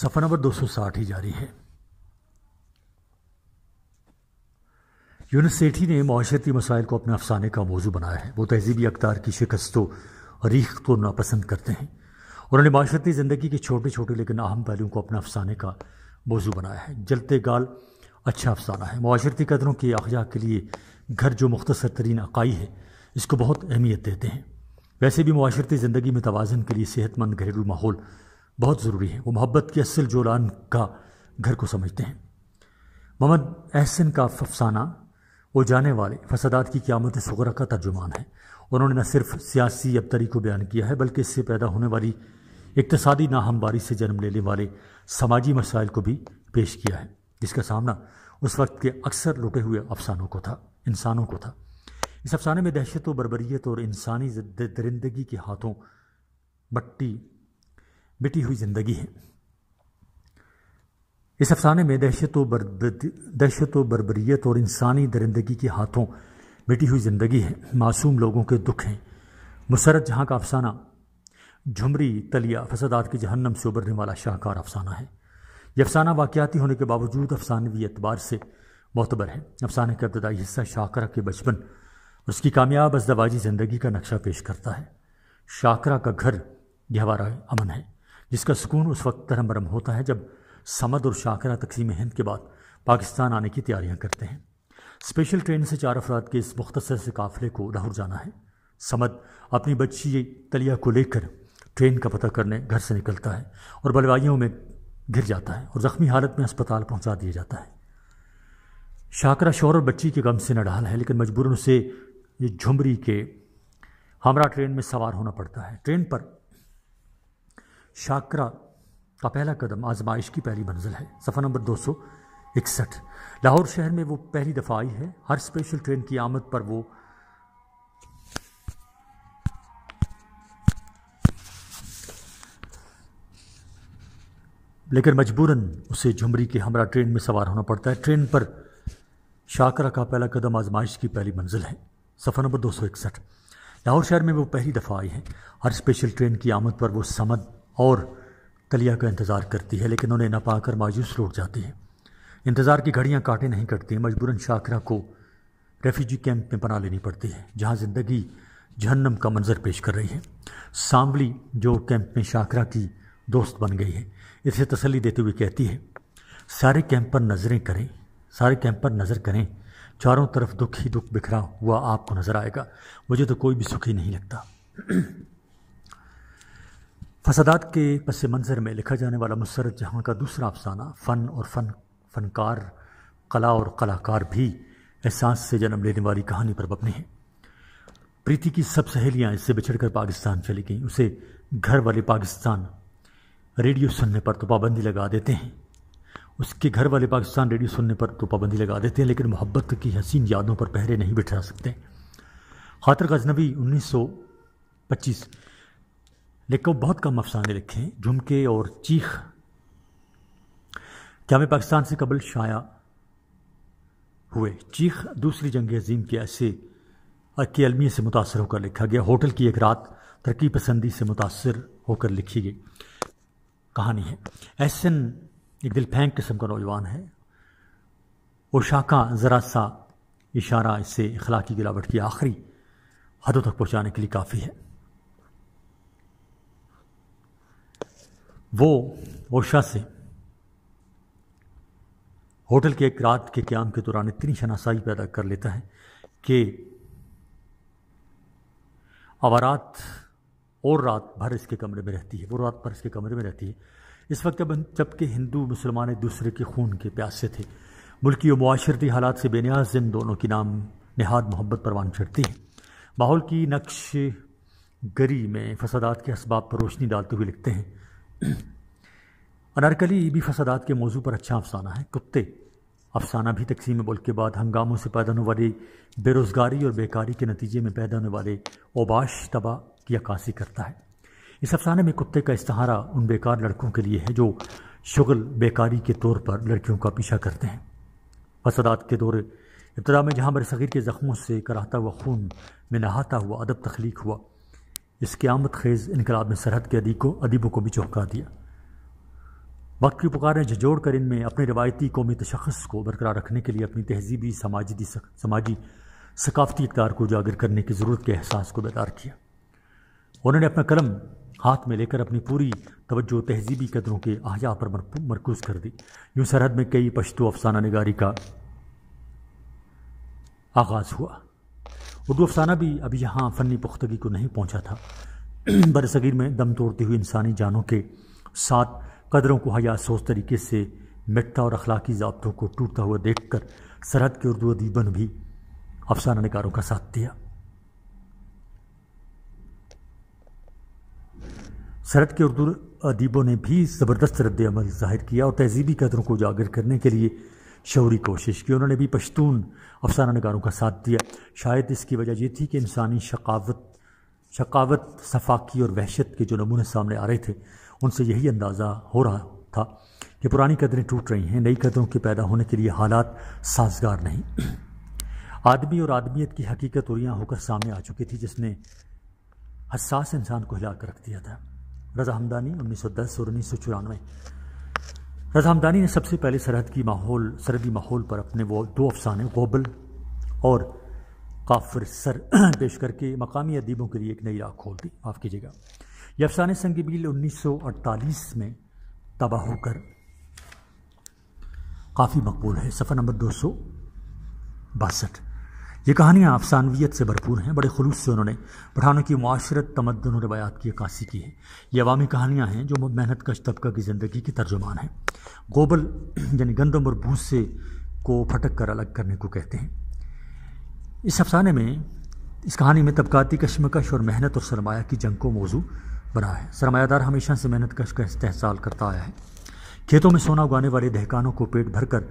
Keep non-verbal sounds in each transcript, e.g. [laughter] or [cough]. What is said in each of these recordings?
सफ़र number 260 ही जारी है यूनिसेठी सेठी ने माशरती मसाइल को अपने अफसाने का मौजू बनाया है वो तहजीबी अकदार की शिकस्तों रीख को नापसंद करते हैं उन्होंने माशरती ज़िंदगी के छोटे छोटे लेकिन अहम पहलुओं को अपने अफसाने का मौजू बनाया है जलते गाल अच्छा अफसाना है माशरती कदरों के अखजा के लिए घर जो मुख्तर तरीन अकाई है इसको बहुत अहमियत देते हैं वैसे भी माशरती ज़िंदगी में तोज़न के लिए सेहतमंद घरेलू माहौल बहुत ज़रूरी है वो मोहब्बत के असल जोरान का घर को समझते हैं मोहम्मद अहसन का फफसाना वो जाने वाले फसदात की क्यामत सगरा का तर्जुमान है उन्होंने न सिर्फ सियासी अबतरी को बयान किया है बल्कि इससे पैदा होने वाली इकतसादी नाहमवारी से जन्म लेने वाले समाजी मसाइल को भी पेश किया है जिसका सामना उस वक्त के अक्सर लुटे हुए अफसानों को था इंसानों को था इस अफसाने में दहशत व बरबरीत और इंसानी दरिंदगी के हाथों मट्टी बिटी हुई जिंदगी है इस अफसाने में दहशत दहशत व बरबरीत और इंसानी दरिंदगी के हाथों मिटी हुई ज़िंदगी है मासूम लोगों के दुख हैं मुसरत जहाँ का अफसाना झुमरी तलिया फसदात के जहन्नम से उबरने वाला शाहकार अफसाना है यह अफसाना वाकियाती होने के बावजूद अफसानवी एतबार से मोतबर है अफसाने का इब्तदाई हिस्सा शाहकरा के बचपन उसकी कामयाब अजदवाजी ज़िंदगी का नक्शा पेश करता है शाकरा का घर हमारा अमन है जिसका सुकून उस वक्त तरह बरम होता है जब समद और शाकरा तकसीम हिंद के बाद पाकिस्तान आने की तैयारियाँ करते हैं स्पेशल ट्रेन से चार अफराद के इस मुख्तर से काफ़िले को लाहौर जाना है समद अपनी बच्ची तलिया को लेकर ट्रेन का पता करने घर से निकलता है और बलवाइयों में गिर जाता है और ज़ख्मी हालत में अस्पताल पहुंचा दिया जाता है शाकरा शोर और बच्ची के गम से नडाल है लेकिन मजबूरन उसे झुमरी के हमरा ट्रेन में सवार होना पड़ता है ट्रेन पर शाकरा का पहला कदम आजमाइश की पहली मंजिल है सफर नंबर दो सौ इकसठ लाहौर शहर में वो पहली दफ़ा आई है हर स्पेशल ट्रेन की आमद पर वो लेकिन मजबूरन उसे झुमरी के हमरा ट्रेन में सवार होना पड़ता है ट्रेन पर शाकरा का पहला कदम आजमाइश की पहली मंजिल है सफ़र नंबर दो सौ इकसठ लाहौर शहर में वो पहली दफ़ा आई है हर स्पेशल ट्रेन की आमद पर वो समद और कलिया का इंतज़ार करती है लेकिन उन्हें न पाकर मायूस लौट जाती है इंतज़ार की घड़ियाँ काटे नहीं कटती मजबूरन शाकरा को रेफ्यूजी कैंप में बना लेनी पड़ती है जहाँ ज़िंदगी जहन्नम का मंजर पेश कर रही है सांबली जो कैंप में शाकरा की दोस्त बन गई है इसे तसली देते हुए कहती है सारे कैंप पर नज़रें करें सारे कैंप पर नज़र करें चारों तरफ दुख ही दुख बिखरा हुआ आपको नज़र आएगा मुझे तो कोई भी सुखी नहीं लगता [clears throat] फसादात के पस मंज़र में लिखा जाने वाला मुसरत जहाँ का दूसरा अफसाना फ़न और फन फनकार कला और कलाकार भी एहसास से जन्म लेने वाली कहानी पर मबनी है प्रीति की सब सहेलियाँ इससे बिछड़कर पाकिस्तान चली गईं उसे घर वाले पाकिस्तान रेडियो सुनने पर तो पाबंदी लगा देते हैं उसके घर वाले पाकिस्तान रेडियो सुनने पर तो पाबंदी लगा देते हैं लेकिन मोहब्बत की हसीन यादों पर पहरे नहीं बिठा सकते खातर गजनबी उन्नीस सौ पच्चीस लेकिन बहुत कम अफसाने लिखे हैं झुमके और चीख जाम पाकिस्तान से कबल शाया हुए चीख दूसरी जंग अजीम के ऐसे के अलमिए से मुतासर होकर लिखा गया होटल की एक रात तरक्की पसंदी से मुतासर होकर लिखी गई कहानी है एहसन एक दिल फेंक किस्म का नौजवान है और ज़रा सा इशारा इससे अखलाकी गिरावट की आखिरी हदों तक पहुँचाने के लिए काफ़ी है वो ओशा से होटल के एक रात के क्याम के दौरान इतनी शनासाई पैदा कर लेता है कि अवारात और रात भर इसके कमरे में रहती है वो रात भर इसके कमरे में रहती है इस वक्त जब जबकि हिंदू मुसलमान एक दूसरे के खून के प्यासे थे मुल्की और माशरती हालात से बेनियाज इन दोनों की नाम नहाद मोहब्बत परवान चढ़ती है माहौल की नक्श गरी में फसादात के इसबाब पर रोशनी डालते हुए लिखते हैं अनारकली ईबी फसादात के मौजू पर अच्छा अफसाना है कुत्ते अफसाना भी तकसीम बल्क के बाद हंगामों से पैदा होने वाली बेरोज़गारी और बेकारी के नतीजे में पैदा होने वाले ओबाश तबाह की अक्सी करता है इस अफसाने में कुत्ते का इस्तहारा उन बेकार लड़कों के लिए है जो शगल बेकारी के तौर पर लड़कियों का पीछा करते हैं फसादात के दौरे इब्तदा में जहाँ बरसीर के ज़ख्मों से कराहता हुआ खून में नहाता हुआ अदब तख्लीक हुआ इसके आमद खेज़ इनकलाब ने सरहद के अदी को अदीबों को भी चौंका दिया वक्त की पुकारें झजोड़ कर इनमें अपने रिवायती कौमी तशखस को बरकरार रखने के लिए अपनी तहजीबी समाजी समाजी सकाफती इकदार को उजागर करने की ज़रूरत के एहसास को बेदार किया उन्होंने अपना कलम हाथ में लेकर अपनी पूरी तवज्जो तहजीबी कदरों के अहजा पर मरकूज कर दी यूँ सरहद में कई पश्तो अफसाना नगारी का आगाज़ हुआ उर्दू अफसाना भी अभी यहाँ फ़नी पुख्तगी को नहीं पहुँचा था [clears throat] बरसगीर में दम तोड़ती हुई इंसानी जानों के साथ कदरों को हया सोच तरीके से मिटता और अखलाकी जबतों को टूटता हुआ देख कर सरहद के उर्दू अदीबन भी अफसाना निकारों का साथ दिया सरहद के उर्दू अदीबों ने भी ज़बरदस्त रद्दमल जाहिर किया और तहजीबी कदरों को उजागर करने के लिए शौरी कोशिश की उन्होंने भी पश्तून अफसाना नगारों का साथ दिया शायद इसकी वजह यह थी कि इंसानी शकावत शकावत सफाकी और वहशत के जो नमूने सामने आ रहे थे उनसे यही अंदाज़ा हो रहा था कि पुरानी कदरें टूट रही हैं नई कदरों के पैदा होने के लिए हालात साजगार नहीं आदमी और आदमियत की हकीकत उरियाँ होकर सामने आ चुकी थी जिसने हसास इंसान को हिला कर रख दिया था रजा हमदानी उन्नीस सौ दस और उन्नीस सौ चौरानवे रजा हमदानी ने सबसे पहले सरहद की माहौल सरहदी माहौल पर अपने वो दो अफसाने गोबल और काफिर सर [clears throat] पेश करके मकामी अदीबों के लिए एक नई राह खोल दी माफ़ कीजिएगा यफसान अफसाने संगी बिल 1948 में तबाह होकर काफ़ी मकबूल है सफ़र नंबर दो सौ बासठ ये कहानियाँ अफसानवियत से भरपूर हैं बड़े खलूस से उन्होंने पठानों की माशरत तमदन और रवायात की अक्सी की है ये अवामी कहानियाँ हैं जो मेहनत कश तबका की ज़िंदगी की तर्जुमान हैं गोबल [clears throat] यानी गंदम और भूसे को फटक कर अलग करने को कहते हैं इस अफसाने में इस कहानी में तबकाती कशमकश और मेहनत और सरमाया की जंग को मौजू बना है सरमायादार हमेशा से मेहनत कश का इस्तेसाल करता आया है खेतों में सोना उगाने वाले दहकानों को पेट भरकर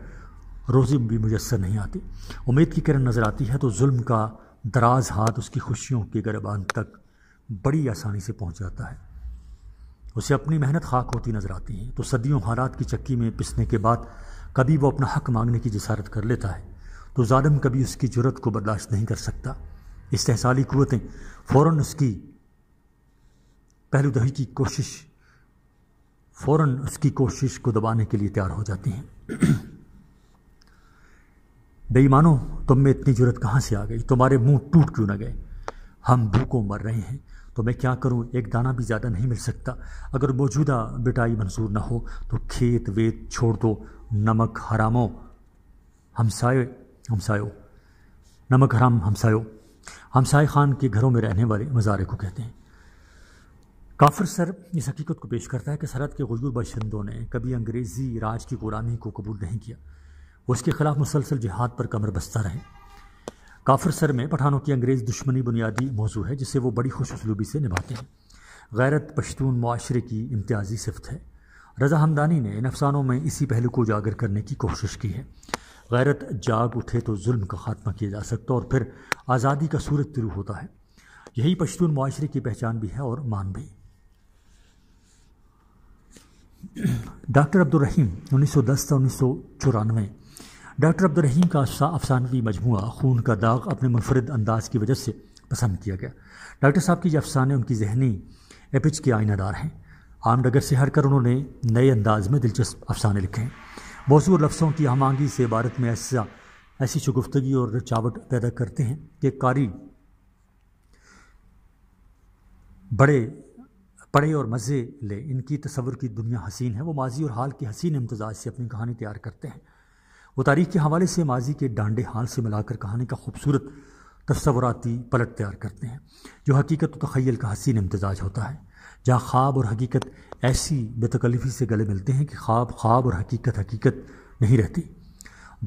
रोज़ी भी मुयसर नहीं आती उम्मीद की किरण नज़र आती है तो जुल्म का दराज हाथ उसकी खुशियों के गरबान तक बड़ी आसानी से पहुंच जाता है उसे अपनी मेहनत खाक होती नज़र आती है तो सदियों हालात की चक्की में पिसने के बाद कभी वो अपना हक मांगने की जसारत कर लेता है तो जालम कभी उसकी जरूरत को बर्दाश्त नहीं कर सकता इस तहसाली क़वतें फ़ौर उसकी पहलू दही की कोशिश फ़ौर उसकी कोशिश को दबाने के लिए तैयार हो जाती हैं [clears throat] बेईमानो तुम में इतनी जरूरत कहाँ से आ गई तुम्हारे मुंह टूट क्यों ना गए हम भूखों मर रहे हैं तो मैं क्या करूं एक दाना भी ज़्यादा नहीं मिल सकता अगर मौजूदा बिटाई मंजूर ना हो तो खेत वेत छोड़ दो नमक हरामो हमसाए हमसायो नमक हराम हमसायो हमसाय खान के घरों में रहने वाले मज़ारे को कहते हैं काफर सर इस हकीकत को पेश करता है कि सरहद के गजूर बाशिंदों ने कभी अंग्रेज़ी राज की गुरानी को कबूल नहीं किया वो इसके ख़िलाफ़ मुसलसल जिहाद पर कमर बस्ता रहे काफर सर में पठानों की अंग्रेज़ दुश्मनी बुनियादी मौजू है जिसे वो बड़ी खुश उसलूबी से निभाते हैं गैरत पश्तून माशरे की इम्तियाजी सिफत है रज़ा हमदानी ने नफसानों में इसी पहलू को उजागर करने की कोशिश की है गैरत जाग उठे तो जुल्म का खात्मा किया जा सकता और फिर आज़ादी का सूरत तुरू होता है यही पश्तून माशरे की पहचान भी है और मान भी डॉक्टर अब्दुलरहीम 1910 से उन्नीस डॉक्टर अब्दुलरहीम का अफसानवी मजमू खून का दाग अपने मुनफरद अंदाज की वजह से पसंद किया गया डॉक्टर साहब की ये अफसाने उनकी जहनी एपिच के आइनादार हैं आम डगर से हर कर उन्होंने नए अंदाज में दिलचस्प अफसाने लिखे हैं मौसू लफ्सों की हमांगी से इबारत में ऐसा ऐसी शगुफ्तगी और रचावट पैदा करते हैं कि कारी बड़े पढ़े और मज़े ले इनकी तस्वुर की दुनिया हसीन है वो माजी और हाल के हसीन इम्तजाज से अपनी कहानी तैयार करते हैं वो तारीख के हवाले से माजी के डांडे हाल से मिलाकर कहानी का खूबसूरत तस्वराती पलट तैयार करते हैं जो हकीकत तखैल का हसीन इम्तजाज होता है जहाँ ख्वाब और हकीकत ऐसी बेतकलीफ़ी से गले मिलते हैं कि ख्वाब ख्वाब और हकीकत हकीकत नहीं रहती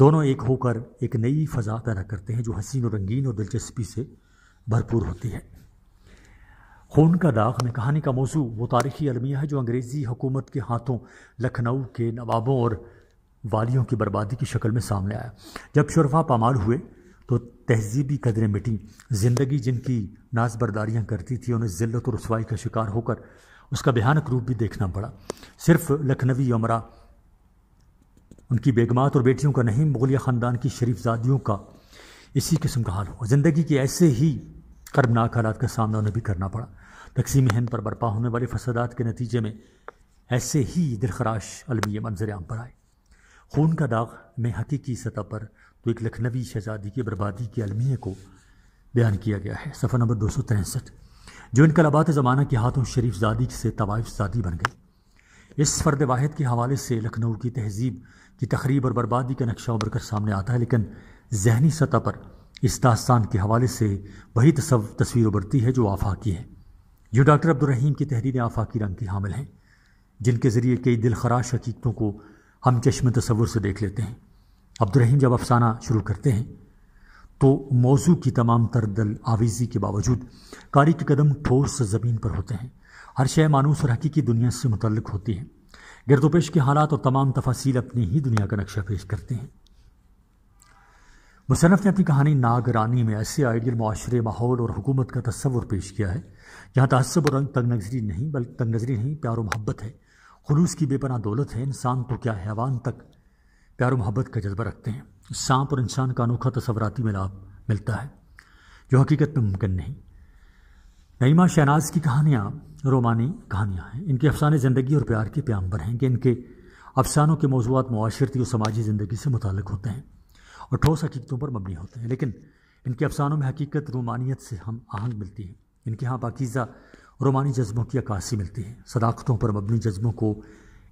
दोनों एक होकर एक नई फ़जा पैदा करते हैं जो हसीन और रंगीन और दिलचस्पी से भरपूर होती है खून का दाग में कहानी का मौजू वो तारीखी अलमिया है जो अंग्रेज़ी हुकूमत के हाथों लखनऊ के नवाबों और वालियों की बर्बादी की शक्ल में सामने आया जब शरफा पामाल हुए तो तहजीबी कदरें मिटी ज़िंदगी जिनकी बरदारियाँ करती थी उन्हें ज़िलत और रसवाई का शिकार होकर उसका भयानक रूप भी देखना पड़ा सिर्फ लखनवी यमरा उनकी बेगमात और बेटियों का नहीं मुगलिया ख़ानदान की शरीफजादियों का इसी किस्म का हाल हुआ ज़िंदगी के ऐसे ही कर्मनाक हालात का सामना उन्हें भी करना पड़ा तकसीम हिंद पर बर्पा होने वाले फसादात के नतीजे में ऐसे ही दिलखराश अलमी मंजर आम पर आए खून का दाग में हकीकी सतह पर तो एक लखनवी शहजादी की बर्बादी के अलमिए को बयान किया गया है सफ़र नंबर दो सौ तिरसठ जो इनकलाबात ज़माना के हाथों शरीफ जादी से तवाइफ जादी बन गई इस फ़र्द वाहिद के हवाले से लखनऊ की तहजीब की तकरीब और बर्बादी का नक्शा उभर कर सामने आता है लेकिन जहनी सतह पर इस दास्तान के हवाले से वही तस्वीर उभरती है जो आफा की है जो डॉक्टर अब्दुलरहीम की तहरीर आफाकी रंग की हामिल हैं जिनके ज़रिए कई दिल खराश हकीकतों को हम चश्म तस्वुर से देख लेते हैं अब्दुलरहीम जब अफसाना शुरू करते हैं तो मौजू की तमाम तरदल आवेजी के बावजूद कारी के कदम ठोस ज़मीन पर होते हैं हर शय मानूस और हकीकी दुनिया से मुतल होती है गिरदोपेश के हालात और तमाम तफासिल अपनी ही दुनिया का नक्शा पेश करते हैं मुशरफ ने अपनी कहानी नागरानी में ऐसे आइडियल माशरे माहौल और हुकूमत का तस्वुर पेश किया है जहाँ तसब और रंग तंग नजरी नहीं बल्कि तंग नजरी नहीं प्यार और मोहब्बत है खलूस की बेपना दौलत है इंसान तो क्या हैवान तक प्यार मोहब्बत का जज्बा रखते हैं सांप और इंसान का अनोखा तस्वराती मिलाप मिलता है जो हकीकत में मुमकिन नहीं नईमा शहनाज की कहानियाँ रोमानी कहानियाँ हैं इनके अफसाने ज़िंदगी और प्यार के पर हैं कि इनके अफसानों के मौजूद माशरती और समाजी ज़िंदगी से मुतल होते हैं और ठोस हकीकतों पर मबनी होते हैं लेकिन इनके अफसानों में हकीकत रोमानियत से हम आहंग मिलती है इनके यहाँ पाकिज़ा रोमानी जज्बों की अक्सी मिलती है सदाकतों पर मबनी जज्बों को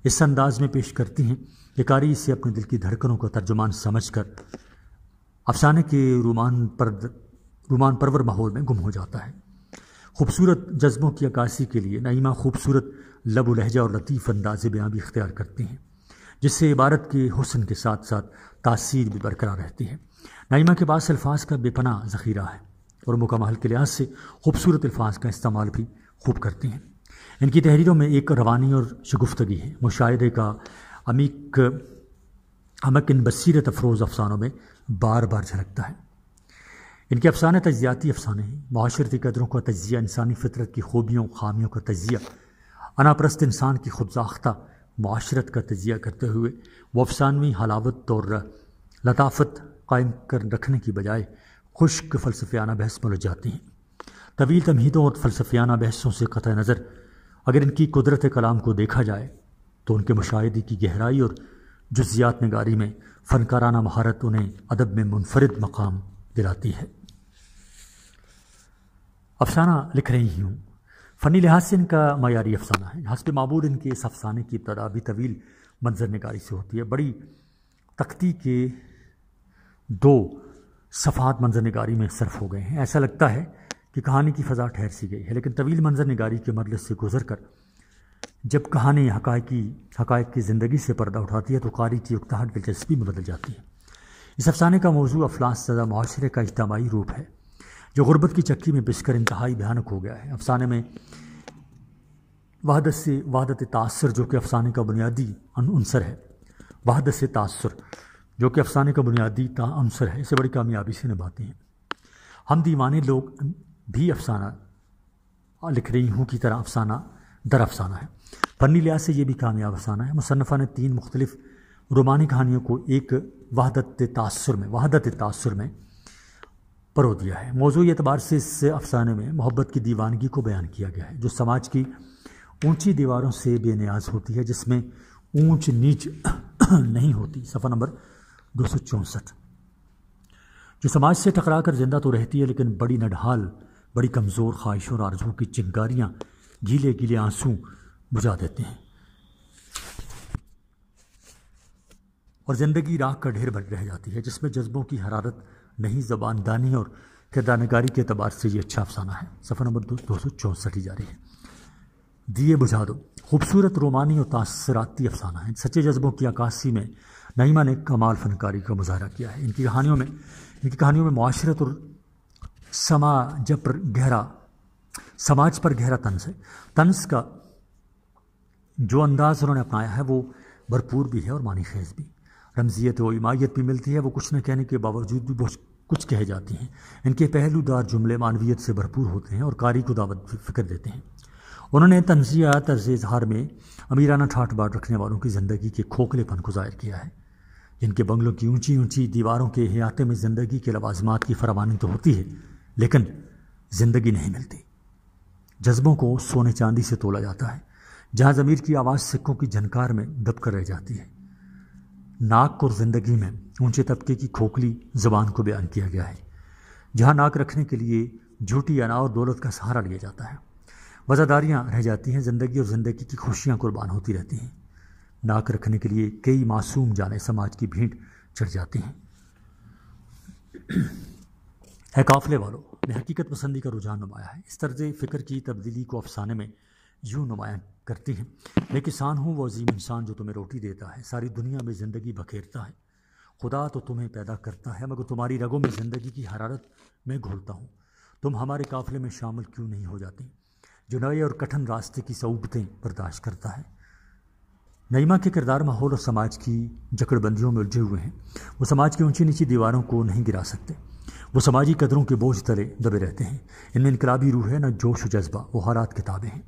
इस अंदाज में पेश करती हैं कि कारी इसे अपने दिल की धड़कनों का तर्जुमान समझ कर अफसाने के रोमान पर रोमान परवर माहौल में गुम हो जाता है खूबसूरत जज्बों की अक्सी के लिए नईमा खूबसूरत लब लहजा और लतीफ़ अंदाज बयाँ भी इख्तियार करती हैं जिससे इबारत के हुसन के साथ साथ तासीर भी बरकरार रहती है नाइमा के पास अल्फाज का बेपना ज़ख़ीरा है और मुकमल के लिहाज से खूबसूरत अल्फाज का इस्तेमाल भी खूब करती हैं इनकी तहरीरों में एक रवानी और शगुफ्तगी है मुशाहरे का अमीक अमक इन बसरत अफरोज़ अफसानों में बार बार झलकता है इनके अफसाने तजियाती अफसाने हैं माशरती कदरों का तजिया इंसानी फितरत की खूबियों खामियों का तजिया अनापरस्त इंसान की खुदजाख्ता माशरत का तजिया करते हुए वफसानवी हलावत और लताफत कायम कर रखने की बजाय खुश्क फ़लसफियाना बहस में उलझ जाती हैं तवील तमहीदों और फ़लसफियाना बहसों से क़त नज़र अगर इनकी कुदरत कलाम को देखा जाए तो उनके मुशाहदे की गहराई और जज्जियात नगारी में फ़नकाराना महारत उन्हें अदब में मुनफरद मकाम दिलाती है अफसाना लिख रही हूँ फ़नी लिहाज से इनका मैारी अफसाना है हसब मबूद इनके इस अफसाने की इब्तदा भी तवील मंजर नगारी से होती है बड़ी तख्ती के दो सफ़ात मंजर नगारी में सर्फ हो गए हैं ऐसा लगता है कि कहानी की फ़जा ठहर सी गई है लेकिन तवील मंजर नगारी के मरल से गुजर कर जब कहानी हकायकी हकायक की ज़िंदगी से पर्दा उठाती है तो कारी की उकताहट दिलचस्पी में बदल जाती है इस अफसाने का मौजू अफलास सदा माशरे का इजतमाही रूप है जो गुर्बत की चक्की में पिसकर इंतहाई भयानक हो गया है अफसाने में वहादत से वहादत तासर जो कि अफसाने का बुनियादी अनसर है वहादत से तासर जो कि अफसाने का बुनियादी अनसर है इसे बड़ी कामयाबी से निभाते हैं हम दीवाने लोग भी अफसाना लिख रही हूँ की तरह अफसाना दर अफसाना है फ़नी लिहाज से ये भी कामयाब अफसाना है मुसनफ़ा ने तीन मुख्तलिफ़ रोमानी कहानियों को एक वहादत तासर में वहादत तासर में परो दिया है मौजू एतबार से इस अफसाने में मोहब्बत की दीवानगी को बयान किया गया है जो समाज की ऊंची दीवारों से बेनियाज होती है जिसमें ऊंच नीच [clears throat] नहीं होती सफ़ा नंबर दो सौ चौंसठ जो समाज से टकरा कर जिंदा तो रहती है लेकिन बड़ी नडहाल बड़ी कमज़ोर ख्वाहिशों और आरजुओं की चिंगारियाँ गीले गीले आंसू बुझा देते हैं और ज़िंदगी राख का ढेर बन रह जाती है जिसमें जज्बों की हरारत नहीं दानी और किरदानगारी के अतबार से ये अच्छा अफसाना है सफ़र नंबर दो दो सौ चौंसठ ही जारी है दिए बुझा दो खूबसूरत रोमानी और तासराती अफसाना है सच्चे जज्बों की अक्सी में नईमा ने कमाल फनकारी का मुजाहरा किया है इनकी कहानियों में इनकी कहानियों में माशरत और समाज पर गहरा समाज पर गहरा तंस है तंस का जो अंदाज़ उन्होंने अपनाया है वो भरपूर भी है और मानी खेज भी रमजियत और इमायत भी मिलती है वो कुछ न कहने के बावजूद भी बहुत कुछ कहे जाती हैं इनके पहलूदार जुमले मानवीयत से भरपूर होते हैं और कारी को दावत फिक्र देते हैं उन्होंने तनजिया तर्ज इजहार में अमीराना ठाठ बाट रखने वालों की ज़िंदगी के खोखलेपन को ज़ाहिर किया है जिनके बंगलों की ऊंची ऊंची दीवारों के हयाते में ज़िंदगी के लवाजमात की फरावानी तो होती है लेकिन ज़िंदगी नहीं मिलती जज्बों को सोने चांदी से तोला जाता है जहाँ ज़मीर की आवाज़ सिक्कों की झनकार में दबकर रह जाती है नाक और ज़िंदगी में ऊंचे तबके की खोखली ज़बान को बयान किया गया है जहां नाक रखने के लिए झूठी अना और दौलत का सहारा लिया जाता है वज़ादारियाँ रह जाती हैं ज़िंदगी और ज़िंदगी की खुशियाँ कुर्बान होती रहती हैं नाक रखने के लिए कई मासूम जाने समाज की भीड़ चढ़ जाती हैं [clears throat] है काफले वालों ने हकीकत पसंदी का रुझान नुमाया है इस तर्ज फ़िक्र की तब्दीली को अफसाने में यूँ नुमाया करती हैं मैं किसान हूँ वो अजीम इंसान जो तुम्हें रोटी देता है सारी दुनिया में ज़िंदगी बखेरता है खुदा तो तुम्हें पैदा करता है मगर तुम्हारी रगों में ज़िंदगी की हरारत मैं घोलता हूँ तुम हमारे काफ़िले में शामिल क्यों नहीं हो जाती जो नए और कठिन रास्ते की सऊबतें बर्दाश्त करता है नईमा के किरदार माहौल और समाज की जकड़बंदियों में उलझे हुए हैं वो समाज की ऊंची नीची दीवारों को नहीं गिरा सकते वो समाजी कदरों के बोझ तले दबे रहते हैं इनमें इनकलाबी रूह है ना जोश जज्बा वो हालात किताबें हैं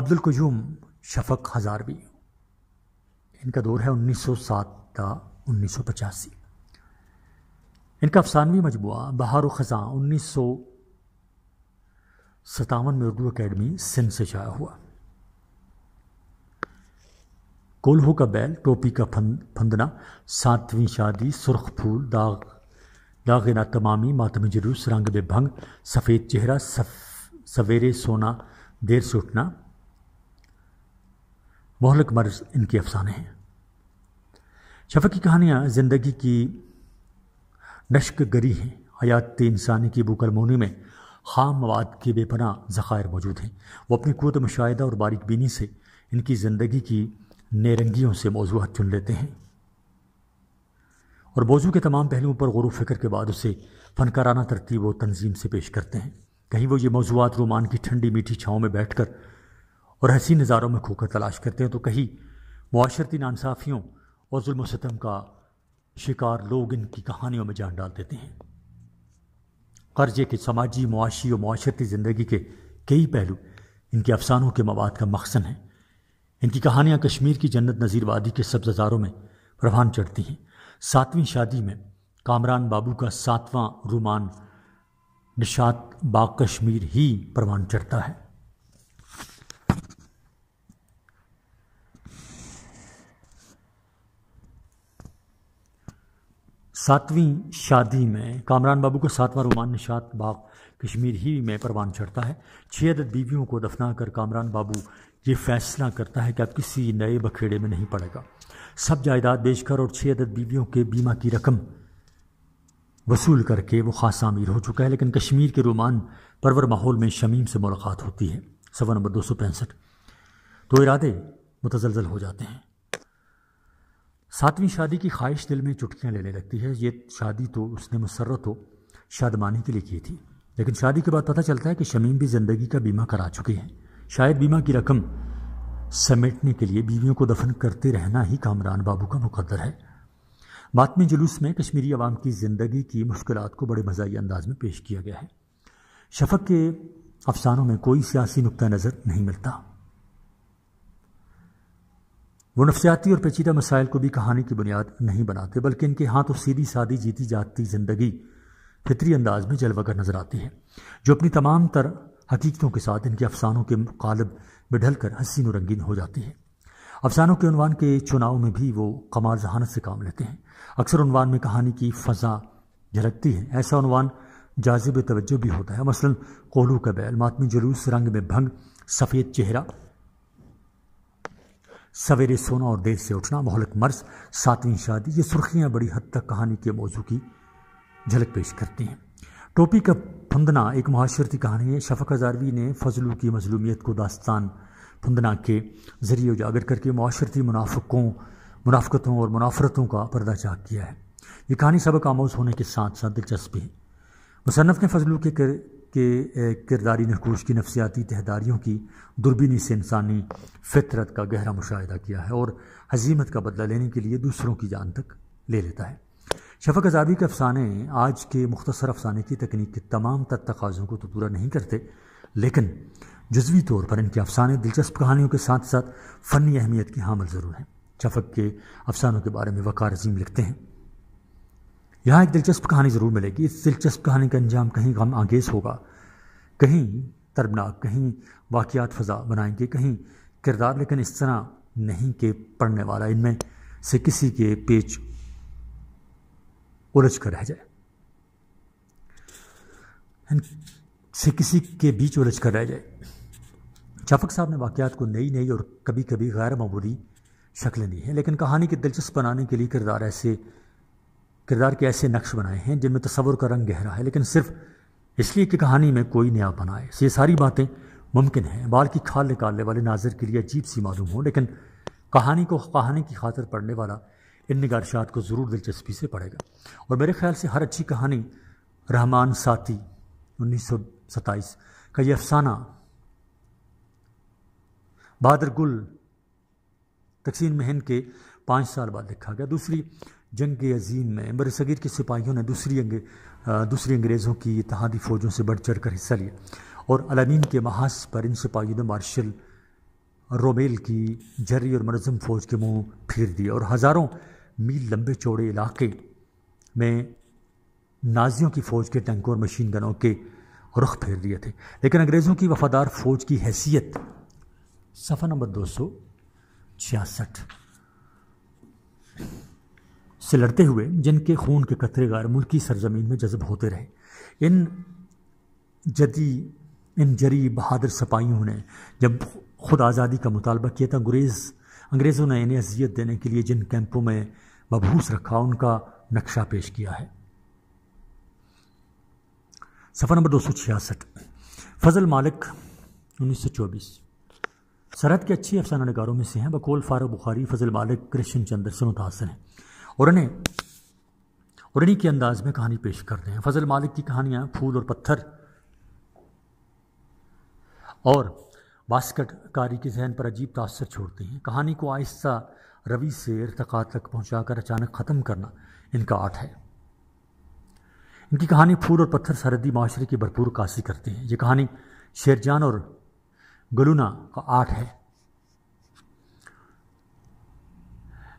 अब्दुल कुजूम शफक हज़ारवी इनका दौर है 1907 का 1985 इनका अफसानवी मजमुआ बहार खजा उन्नीस सौ सतावन में उर्दू अकेडमी सिंध से छाया हुआ कोल्हो का बैल टोपी का फंद फंदना सातवीं शादी सुर्ख फूल दाग दागिना तमामी मातम जुलूस रंग बे भंग सफ़ेद चेहरा सफ सवेरे सोना देर से उठना मोहलक मर्ज इनके अफसाने हैं शफ़ की कहानियाँ ज़िंदगी की नश्क गरी हैं हयात इंसानी की बुकरमोनी में खाम मवाद के बेपना ज़ख़ायर मौजूद हैं वो अपनी कुत मुशाह और बारीक बीनी से इनकी ज़िंदगी की नेरंगियों से मौजूद चुन लेते हैं और मौजू के तमाम पहलुओं पर गौर फिक्र के बाद उसे फ़नकाराना तरतीब व तंजीम से पेश करते हैं कहीं वो ये मौजूद रोमान की ठंडी मीठी छाँव में बैठ कर और हंसी नज़ारों में खोकर तलाश करते हैं तो कहीं माशरती नानसाफ़ियों और म सितम का शिकार लोग इनकी कहानियों में जान डाल देते हैं कर्जे के समाजी मुआशी और माशरती ज़िंदगी के कई पहलू इनके अफसानों के मवाद का मकसद है इनकी कहानियाँ कश्मीर की जन्नत नज़ीर वादी के सब्जारों में प्रवान चढ़ती हैं सातवीं शादी में कामरान बाबू का सातवां रुमान निशात बा कश्मीर ही प्रवान चढ़ता है सातवीं शादी में कामरान बाबू को सातवां रोमान निशात बाग कश्मीर ही में परवान चढ़ता है छः अदद बीवियों को दफना कर कामरान बाबू ये फैसला करता है कि अब किसी नए बखेड़े में नहीं पड़ेगा सब जायदाद बेचकर और छः अदद बीवियों के बीमा की रकम वसूल करके वो खासा अमीर हो चुका है लेकिन कश्मीर के रोमान परवर माहौल में शमीम से मुलाकात होती है सवा नंबर दो सौ पैंसठ तो इरादे मुतजलजल हो जाते हैं सातवीं शादी की ख्वाहिश दिल में चुटकियाँ लेने लगती है ये शादी तो उसने मुसरत हो शादमानी के लिए की थी लेकिन शादी के बाद पता चलता है कि शमीम भी ज़िंदगी का बीमा करा चुके हैं शायद बीमा की रकम समेटने के लिए बीवियों को दफन करते रहना ही कामरान बाबू का मुकदर है मातमी जुलूस में कश्मीरी आवाम की ज़िंदगी की मुश्किल को बड़े मज़ाही अंदाज में पेश किया गया है शफक के अफसानों में कोई सियासी नुक़ नज़र नहीं मिलता वो नफसियाती और पेचीदा मसाइल को भी कहानी की बुनियाद नहीं बनाते बल्कि इनके हाथ तो सीधी सादी जीती जाती ज़िंदगी फितरी अंदाज में जलवागर नज़र आती है जो अपनी तमाम तर हकीकतों के साथ इनके अफसानों के कालब में ढलकर हसीन और रंगीन हो जाती है अफसानों के अनवान के चुनाव में भी वो कमाल जहानत से काम लेते हैं अक्सर अनवान में कहानी की फ़जा झलकती है ऐसा अनवान जाजिब तवज्जो भी होता है मसलन कोलू का बैल मातमी जुलूस रंग में भंग सफ़ेद चेहरा सवेरे सोना और देर से उठना मोहलक मर्ज सातवीं शादी ये सुर्खियाँ बड़ी हद तक कहानी के मौजू की झलक पेश करती हैं टोपी का फंदना एक माशरती कहानी है शफक हजारवी ने फजलू की मजलूमियत को दास्तान फंदना के ज़रिए उजागर करके माशरती मुनाफकों मुनाफ़तों और मुनाफरतों का पर्दाचाक किया है ये कहानी सबक आमोज होने के साथ साथ दिलचस्प है मुसनफ़ ने फजलू के के किरदारी नकोश की नफसियाती तहदारियों की दुरबीनी से इंसानी फितरत का गहरा मुशाह किया है और हजीमत का बदला लेने के लिए दूसरों की जान तक ले लेता है शफक आज़ादी के अफसाने आज के मुख्तर अफसाने की तकनीक के तमाम तर तकाज़ों को तो पूरा नहीं करते लेकिन जजवी तौर पर इनके अफसाने दिलचस्प कहानियों के साथ साथ फ़नी अहमियत की हामल ज़रूर हैं शफक के अफसानों के बारे में वक़ार अजीम लिखते हैं यहाँ एक दिलचस्प कहानी ज़रूर मिलेगी इस दिलचस्प कहानी का अंजाम कहीं गम आगेज होगा कहीं तर्बनाक कहीं वाकियात फ़ज़ा बनाएंगे कहीं किरदार लेकिन इस तरह नहीं के पढ़ने वाला इनमें से किसी के पेच उलझ कर रह जाए से किसी के बीच उलझ कर रह जाए शफक साहब ने वाक़ात को नई नई और कभी कभी गैर मामूली शक्लें दी हैं लेकिन कहानी के दिलचस्प बनाने के लिए किरदार ऐसे किरदार के ऐसे नक्श बनाए हैं जिनमें तस्वर का रंग गहरा है लेकिन सिर्फ इसलिए कि कहानी में कोई नया बनाए ये सारी बातें मुमकिन हैं बाल की खाल निकालने वाले नाजर के लिए अजीब सी मालूम हो लेकिन कहानी को कहानी की खातर पढ़ने वाला इन निगारशात को ज़रूर दिलचस्पी से पढ़ेगा और मेरे ख्याल से हर अच्छी कहानी रहमान साती उन्नीस सौ सत्ताईस का यह अफसाना बहादुर गुल तकसीम महन के पाँच साल बाद लिखा गया दूसरी जंग अजीम में बर के सिपाहियों ने दूसरी अंगे, दूसरी अंग्रेज़ों की इतिहादी फ़ौजों से बढ़ चढ़ कर हिस्सा लिया और अलामीन के महाज पर इन सिपाहियों ने मार्शल रोमेल की जरी और मनज़म फ़ौज के मुंह फेर दिए और हज़ारों मील लंबे चौड़े इलाके में नाजियों की फ़ौज के टैंकों और मशीन गनों के रुख फेर दिए थे लेकिन अंग्रेज़ों की वफ़ादार फ़ौज की हैसियत सफ़ा नंबर दो सौ छियासठ से लड़ते हुए जिनके खून के कतरे गार मुल्की सरजमीन में जज्ब होते रहे इन जदी इन जरी बहादुर सिपाहियों ने जब खुद आज़ादी का मुतालबा किया था अंग्रेज़ अंग्रेज़ों ने इन्हें अजियत देने के लिए जिन कैंपों में मबूस रखा उनका नक्शा पेश किया है सफ़र नंबर दो सौ छियासठ फजल मालिक उन्नीस सौ चौबीस सरहद के अच्छे अफसाना नगारों में से हैं बकोल फारूक बुखारी फजल मालिक कृष्ण चंद्र से मुतासर हैं और उन्हीं के अंदाज में कहानी पेश करते हैं फजल मालिक की कहानियाँ फूल और पत्थर और बास्कट कारी के जहन पर अजीब तासर छोड़ते हैं कहानी को आहिस्ता रवि से इरतका तक कर अचानक ख़त्म करना इनका आर्ट है इनकी कहानी फूल और पत्थर सरहदी माशरे की भरपूर कासी करते हैं ये कहानी शेरजान और गलूना का आर्ट है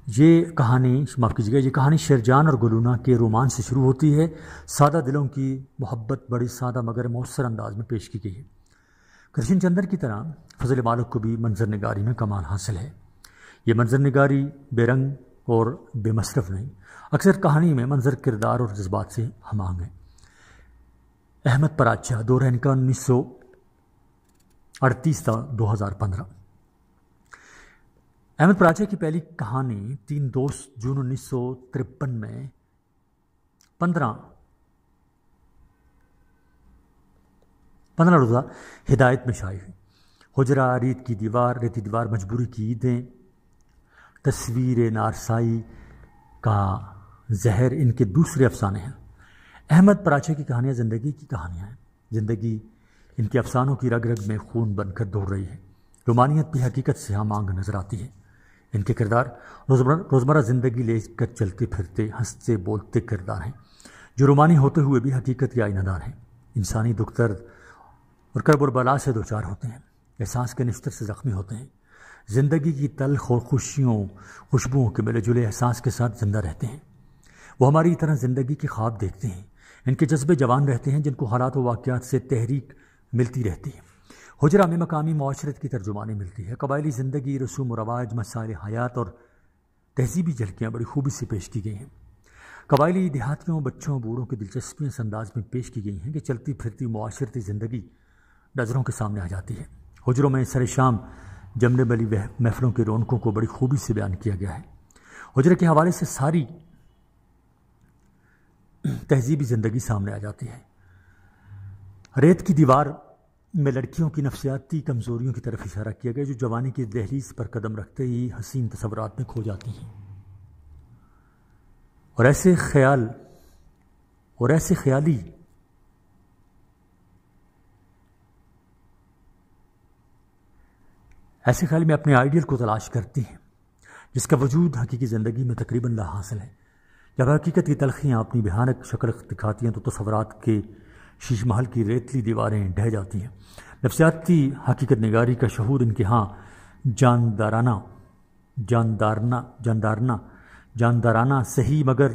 ये कहानी माफ़ कीजिएगा ये कहानी शेरजान और गुलूना के रोमान से शुरू होती है सादा दिलों की मोहब्बत बड़ी सादा मगर मौसर अंदाज में पेश की गई है कृष्ण चंद्र की तरह फजल मालक को भी मंजर नगारी में कमाल हासिल है ये मंजर नगारी बेरंग और बेमसरफ नहीं अक्सर कहानी में मंजर किरदार और जज्बात से हम आंग हैं अहमद पराचा रहन का उन्नीस सौ अड़तीस था दो हज़ार पंद्रह अहमद प्राचा की पहली कहानी तीन दोस्त जून उन्नीस में पंद्रह पंद्रह रोज़ा हिदायत में शाई हुई हजरा रीत की दीवार रेती दीवार मजबूरी की ईदें तस्वीर नारसाई का जहर इनके दूसरे अफसाने हैं अहमद प्राचा की कहानियाँ ज़िंदगी की कहानियाँ हैं ज़िंदगी इनके अफ़सानों की रग रग में खून बनकर दौड़ रही है रोमानियत भी हकीकत से हम आंग नज़र आती है इनके किरदार रोज़मर्रा ज़िंदगी ले कर चलते फिरते हंसते बोलते किरदार हैं जो रोमानी होते हुए भी हकीकत के आईनादार हैं इंसानी दुख दर्द और करब और बला से दो चार होते हैं एहसास के निश्तर से ज़ख्मी होते हैं ज़िंदगी की तलख और खुशियों खुशबुओं के मिले जुले एहसास के साथ ज़िंदा रहते हैं वो हमारी तरह ज़िंदगी के ख्वाब देखते हैं इनके जज्बे जवान रहते हैं जिनको हालात व वाक़ात से तहरीक मिलती रहती है हजरा में मकामी माशरत की तर्जुमानी मिलती है कबायली ज़िंदगी रसूम रवाज मसाइल हयात और तहजीबी झलकियाँ बड़ी खूबी से पेश की गई हैं कबायली देहातियों बच्चों बूढ़ों की दिलचस्पियाँ इस अंदाज में पेश की गई हैं कि चलती फिरती माशरती ज़िंदगी नज़रों के सामने आ जाती है हजरों में सर शाम जमने वाली महफलों के रौनकों को बड़ी खूबी से बयान किया गया है हजरे के हवाले से सारी तहजीबी ज़िंदगी सामने आ जाती है रेत की दीवार में लड़कियों की नफसियाती कमज़ोरियों की तरफ इशारा किया गया जो जवानी की दहलीज पर कदम रखते ही हसीन तस्वरत में खो जाती हैं और ऐसे ख्याल और ऐसे ख्याली ऐसे ख्याल में अपने आइडियल को तलाश करती हैं जिसका वजूद हकीकी ज़िंदगी में तकरीबन ला हासिल है जब हकीकत की तलखियाँ अपनी भयानक शक्ल दिखाती हैं तो तस्वरत के शीश महल की रेतली दीवारें ढह जाती हैं नफसियाती हकीकत नगारी का शहूद इनके यहाँ जानदाराना जानदारना जानदारना जानदाराना सही मगर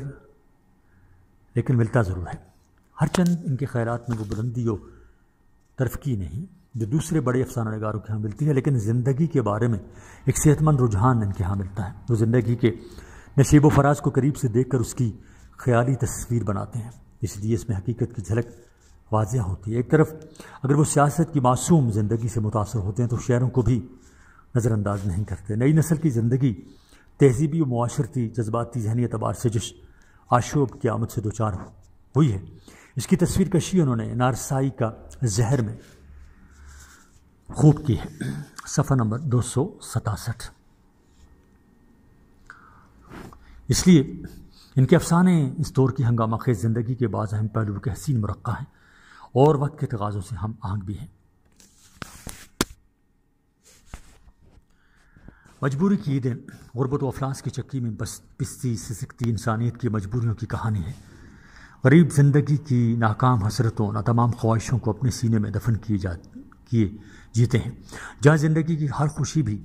लेकिन मिलता ज़रूर है हर चंद इनके ख्यालात में वो बुलंदी व तरफकी नहीं जो दूसरे बड़े अफसाना नगारों के यहाँ मिलती है लेकिन ज़िंदगी के बारे में एक सेहतमंद रुझान इनके यहाँ मिलता है वो ज़िंदगी के नशीब व फराज को करीब से देख कर उसकी ख्याली तस्वीर बनाते हैं इसलिए इसमें हकीकत की झलक वाज होती है एक तरफ अगर वो सियासत की मासूम ज़िंदगी से मुतासर होते हैं तो शहरों को भी नज़रअंदाज नहीं करते नई नस्ल की ज़िंदगी तहजीबी और माशरती जज्बाती जहनी अतबार से जिस आशोब की आमद से दो चार हुई है इसकी तस्वीर कशी उन्होंने नारसाई का जहर में खूब की है सफ़ा नंबर दो सौ सतासठ इसलिए इनके अफसाने इस दौर की हंगामा खेज ज़िंदगी के बाद अहम पहलू के हसीन मरक़ा हैं और वक्त के तकाजों से हम आहंग भी हैं मजबूरी की ईदें गुरबत अफलास की चक्की में बस पिस्ती सिसकती इंसानियत की मजबूरियों की कहानी है गरीब ज़िंदगी की नाकाम हसरतों ना तमाम ख्वाहिशों को अपने सीने में दफन किए जा किए जीते हैं जहाँ ज़िंदगी की हर खुशी भी